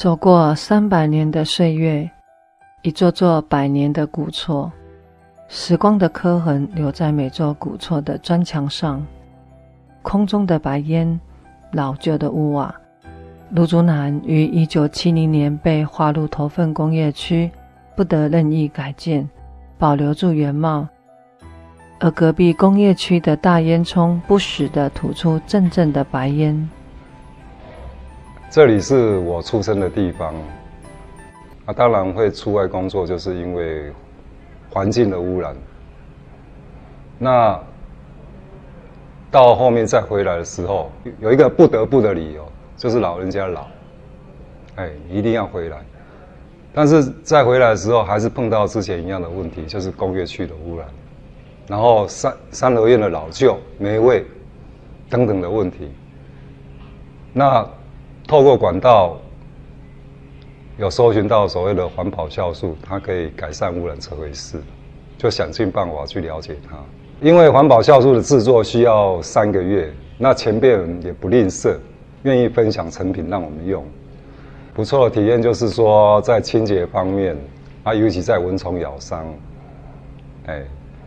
走过三百年的岁月，一座座百年的古厝，时光的刻痕留在每座古厝的砖墙上。空中的白烟，老旧的屋瓦。卢竹南于一九七零年被划入头份工业区，不得任意改建，保留住原貌。而隔壁工业区的大烟囱不时地吐出阵阵的白烟。这里是我出生的地方，那当然会出外工作，就是因为环境的污染。那到后面再回来的时候，有一个不得不的理由，就是老人家老，哎，一定要回来。但是再回来的时候，还是碰到之前一样的问题，就是工业区的污染，然后三三楼院的老旧、霉味等等的问题。那。透过管道有搜寻到所谓的环保酵素，它可以改善污染回市，就想尽办法去了解它。因为环保酵素的制作需要三个月，那前边也不吝啬，愿意分享成品让我们用。不错的体验就是说，在清洁方面，啊，尤其在蚊虫咬伤，哎，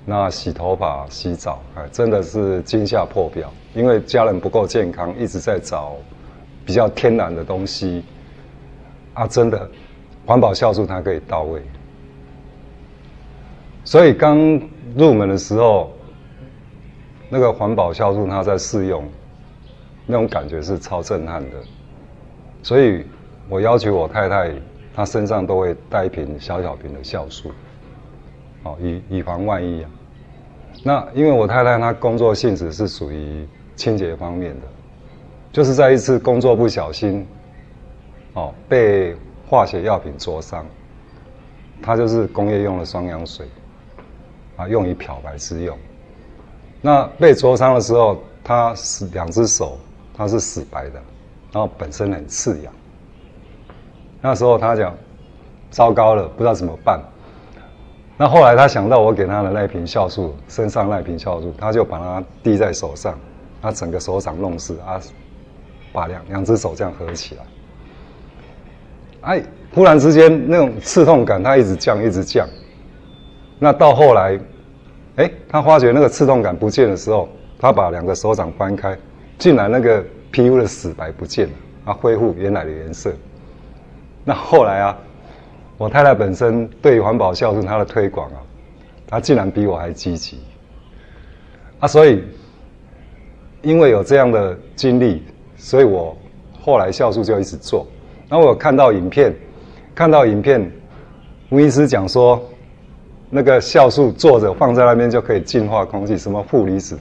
那洗头发、洗澡，哎，真的是惊吓破表。因为家人不够健康，一直在找。比较天然的东西，啊，真的，环保酵素它可以到位。所以刚入门的时候，那个环保酵素它在试用，那种感觉是超震撼的。所以我要求我太太，她身上都会带一瓶小小瓶的酵素，好以以防万一。啊。那因为我太太她工作性质是属于清洁方面的。就是在一次工作不小心，哦，被化学药品灼伤。他就是工业用的双氧水，啊，用于漂白之用。那被灼伤的时候，他死两只手，他是死白的，然后本身很刺痒。那时候他讲，糟糕了，不知道怎么办。那后来他想到我给他的那瓶酵素，身上那瓶酵素，他就把它滴在手上，他整个手掌弄湿啊。把两两只手这样合起来，哎，忽然之间那种刺痛感，它一直降，一直降。那到后来，哎，他发觉那个刺痛感不见的时候，他把两个手掌翻开，竟然那个皮肤的死白不见了，它恢复原来的颜色。那后来啊，我太太本身对环保孝顺它的推广啊，她竟然比我还积极。啊，所以因为有这样的经历。所以，我后来酵素就一直做。然后我看到影片，看到影片，吴医师讲说，那个酵素坐着放在那边就可以净化空气，什么负离子，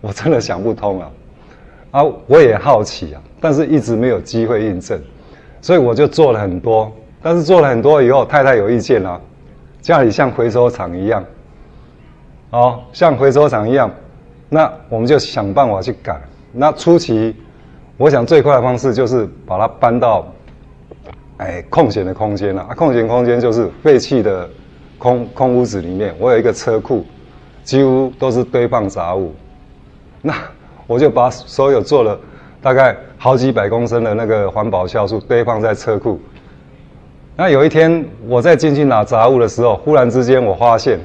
我真的想不通啊！啊，我也好奇啊，但是一直没有机会印证，所以我就做了很多。但是做了很多以后，太太有意见了，家里像回收厂一样，哦，像回收厂一样，那我们就想办法去改。那初期。我想最快的方式就是把它搬到，哎，空闲的空间了。啊，空闲空间就是废弃的空空屋子里面。我有一个车库，几乎都是堆放杂物。那我就把所有做了大概好几百公升的那个环保酵素堆放在车库。那有一天我在进去拿杂物的时候，忽然之间我发现，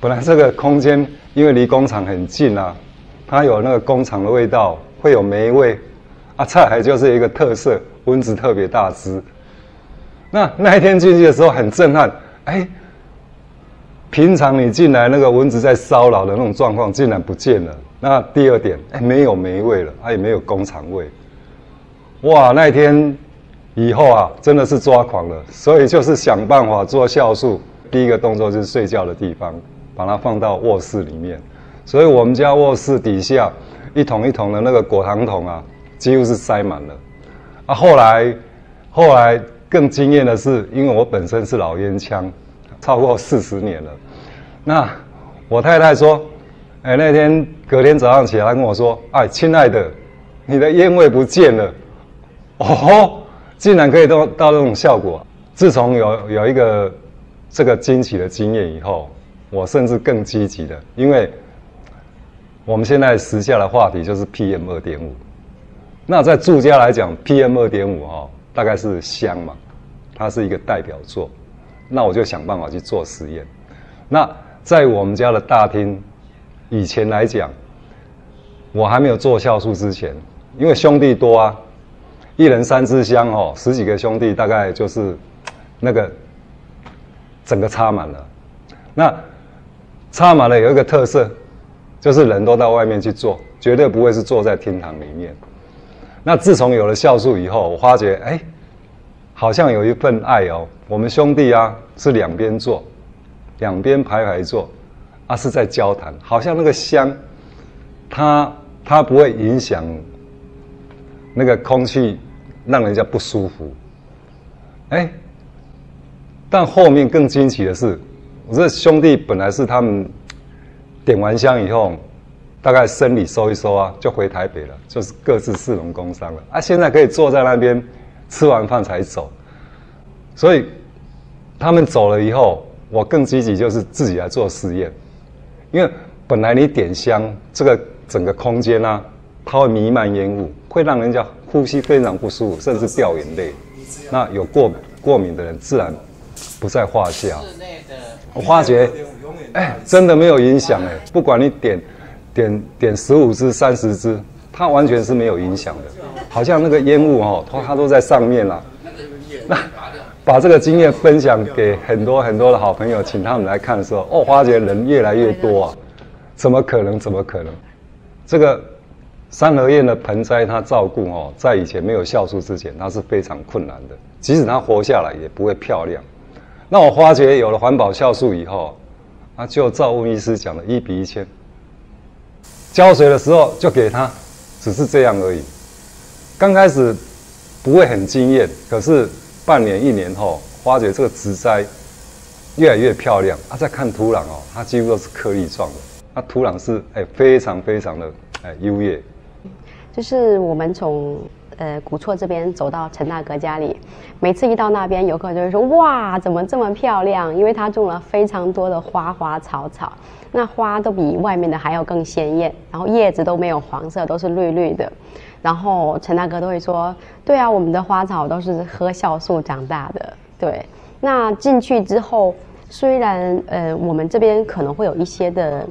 本来这个空间因为离工厂很近啊，它有那个工厂的味道，会有霉味。啊，菜海就是一个特色，蚊子特别大只。那那一天进去的时候很震撼，哎，平常你进来那个蚊子在骚扰的那种状况竟然不见了。那第二点，哎，没有霉味了，它也没有工厂味。哇，那一天以后啊，真的是抓狂了，所以就是想办法做酵素，第一个动作就是睡觉的地方，把它放到卧室里面。所以我们家卧室底下一桶一桶的那个果糖桶啊。几乎是塞满了啊！后来，后来更惊艳的是，因为我本身是老烟枪，超过四十年了。那我太太说：“哎，那天隔天早上起来跟我说，哎，亲爱的，你的烟味不见了。”哦，竟然可以到到那种效果！自从有有一个这个惊奇的经验以后，我甚至更积极的，因为我们现在时下的话题就是 PM 二点五。那在住家来讲，PM 二点五哈，大概是香嘛，它是一个代表作。那我就想办法去做实验。那在我们家的大厅，以前来讲，我还没有做酵素之前，因为兄弟多啊，一人三支香哦，十几个兄弟大概就是那个整个插满了。那插满了有一个特色，就是人都到外面去坐，绝对不会是坐在厅堂里面。那自从有了孝素以后，我发觉，哎，好像有一份爱哦。我们兄弟啊，是两边坐，两边排排坐，啊，是在交谈，好像那个香，它它不会影响那个空气，让人家不舒服。哎，但后面更惊奇的是，我这兄弟本来是他们点完香以后。大概生理收一收啊，就回台北了，就是各自市农工商了啊。现在可以坐在那边，吃完饭才走。所以他们走了以后，我更积极就是自己来做实验，因为本来你点香，这个整个空间啊，它会弥漫烟雾，会让人家呼吸非常不舒服，甚至掉眼泪。那有过过敏的人，自然不在话下。我发觉，哎，真的没有影响哎，不管你点。点点十五支、三十支，它完全是没有影响的，好像那个烟雾哦，它都在上面了。那把这个经验分享给很多很多的好朋友，请他们来看的时候，哦，发觉人越来越多啊！怎么可能？怎么可能？这个三合院的盆栽，它照顾哦，在以前没有酵素之前，它是非常困难的，即使它活下来，也不会漂亮。那我发觉有了环保酵素以后，啊，就造物师讲的，一比一千。浇水的时候就给它，只是这样而已。刚开始不会很惊艳，可是半年、一年后，发觉这个植栽越来越漂亮。它在看土壤哦，它几乎都是颗粒状的，它土壤是哎非常非常的哎优越。就是我们从。呃，古厝这边走到陈大哥家里，每次一到那边，游客就会说：哇，怎么这么漂亮？因为他种了非常多的花花草草，那花都比外面的还要更鲜艳，然后叶子都没有黄色，都是绿绿的。然后陈大哥都会说：对啊，我们的花草都是喝酵素长大的。对，那进去之后，虽然呃，我们这边可能会有一些的。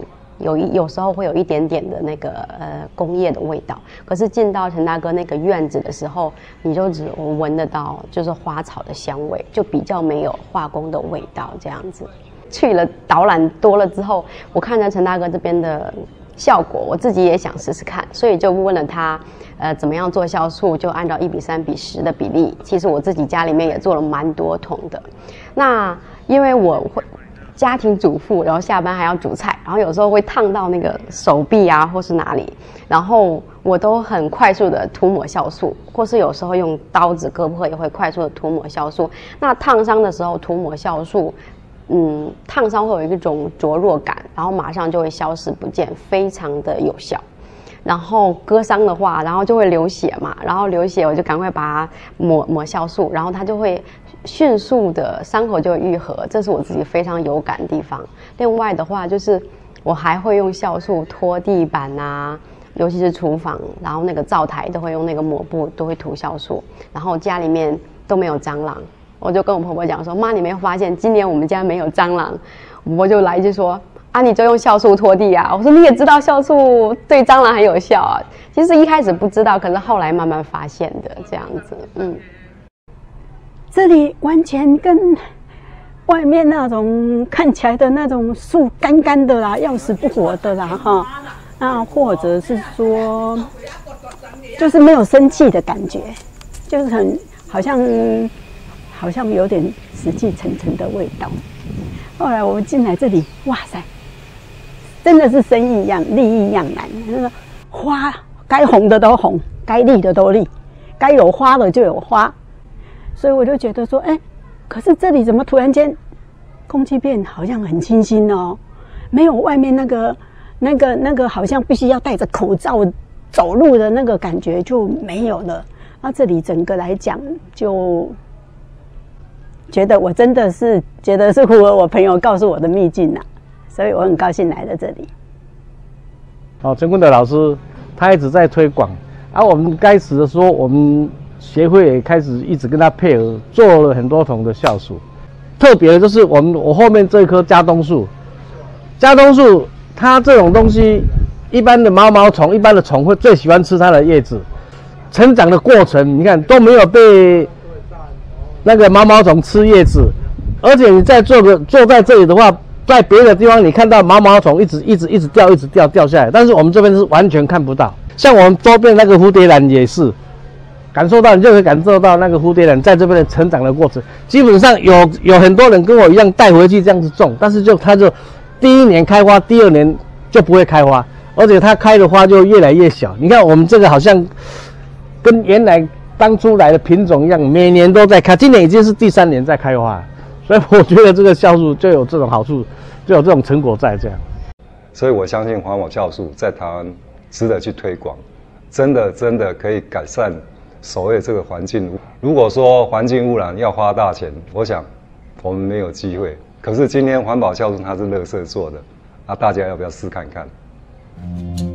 有一有时候会有一点点的那个呃工业的味道，可是进到陈大哥那个院子的时候，你就只闻得到就是花草的香味，就比较没有化工的味道这样子。去了导览多了之后，我看着陈大哥这边的效果，我自己也想试试看，所以就问了他，呃怎么样做酵素？就按照一比三比十的比例。其实我自己家里面也做了蛮多桶的，那因为我会。家庭主妇，然后下班还要煮菜，然后有时候会烫到那个手臂啊，或是哪里，然后我都很快速的涂抹酵素，或是有时候用刀子割破也会快速的涂抹酵素。那烫伤的时候涂抹酵素，嗯，烫伤会有一种灼热感，然后马上就会消失不见，非常的有效。然后割伤的话，然后就会流血嘛，然后流血我就赶快把它抹抹酵素，然后它就会迅速的伤口就愈合，这是我自己非常有感的地方。另外的话就是我还会用酵素拖地板啊，尤其是厨房，然后那个灶台都会用那个抹布都会涂酵素，然后家里面都没有蟑螂。我就跟我婆婆讲说：“妈，你没有发现今年我们家没有蟑螂？”我就来一句说。啊，你就用酵素拖地啊？我说你也知道酵素对蟑螂很有效啊。其实一开始不知道，可是后来慢慢发现的这样子。嗯，这里完全跟外面那种看起来的那种树干干的啦，要死不活的啦，哈。那或者是说，就是没有生气的感觉，就是很好像好像有点死气沉沉的味道。后来我们进来这里，哇塞！真的是生意一样，利益一样难。那个花该红的都红，该绿的都绿，该有花的就有花。所以我就觉得说，哎，可是这里怎么突然间空气变好像很清新哦，没有外面那个那个那个好像必须要戴着口罩走路的那个感觉就没有了。那这里整个来讲，就觉得我真的是觉得是符合我朋友告诉我的秘境呐。所以我很高兴来到这里。好，陈坤德老师他一直在推广，而我们开始的时候，我们协会也开始一直跟他配合，做了很多桶的酵素。特别的就是我们我后面这一棵加冬树，加冬树它这种东西，一般的毛毛虫、一般的虫会最喜欢吃它的叶子。成长的过程，你看都没有被那个毛毛虫吃叶子，而且你在坐个坐在这里的话。在别的地方，你看到毛毛虫一直一直一直掉，一直掉掉下来，但是我们这边是完全看不到。像我们周边那个蝴蝶兰也是，感受到你就会感受到那个蝴蝶兰在这边的成长的过程。基本上有有很多人跟我一样带回去这样子种，但是就它就第一年开花，第二年就不会开花，而且它开的花就越来越小。你看我们这个好像跟原来当初来的品种一样，每年都在开，今年已经是第三年在开花。所以我觉得这个酵素就有这种好处，就有这种成果在这样。所以我相信环保酵素在台湾值得去推广，真的真的可以改善所谓这个环境。如果说环境污染要花大钱，我想我们没有机会。可是今天环保酵素它是乐色做的，那大家要不要试看看？